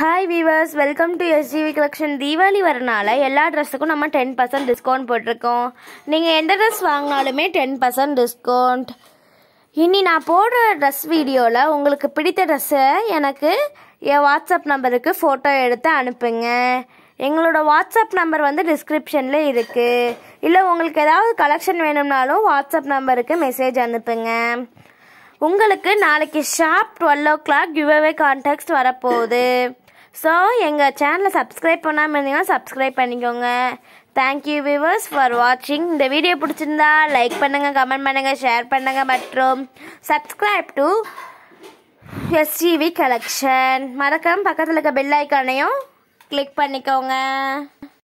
hi viewers welcome to SGV collection Deepavali வரனால எல்லா ட்ரெஸ்ஸுக்கும் நம்ம டென் பர்சன்ட் டிஸ்கவுண்ட் போட்டிருக்கோம் நீங்கள் எந்த ட்ரெஸ் வாங்கினாலுமே டென் பர்சன்ட் டிஸ்கவுண்ட் இனி நான் போடுற ட்ரெஸ் வீடியோவில் உங்களுக்கு பிடித்த ட்ரெஸ்ஸை எனக்கு என் வாட்ஸ்அப் நம்பருக்கு ஃபோட்டோ எடுத்து அனுப்புங்க எங்களோட வாட்ஸ்அப் நம்பர் வந்து டிஸ்கிரிப்ஷனில் இருக்குது இல்லை உங்களுக்கு ஏதாவது கலெக்ஷன் வேணும்னாலும் வாட்ஸ்அப் நம்பருக்கு மெசேஜ் அனுப்புங்க உங்களுக்கு நாளைக்கு sharp twelve o'clock giveaway contact வரப்போகுது ஸோ எங்கள் சேனலை சப்ஸ்கிரைப் பண்ணாமல் இருந்தீங்கன்னா சப்ஸ்கிரைப் பண்ணிக்கோங்க தேங்க்யூ வியூவர்ஸ் ஃபார் வாட்சிங் இந்த வீடியோ பிடிச்சிருந்தா லைக் பண்ணுங்கள் கமெண்ட் பண்ணுங்கள் ஷேர் பண்ணுங்கள் மற்றும் சப்ஸ்கிரைப் டு எஸ்டிவி கலெக்ஷன் மறக்காமல் பக்கத்தில் இருக்க பெல் ஐக்கானையும் கிளிக் பண்ணிக்கோங்க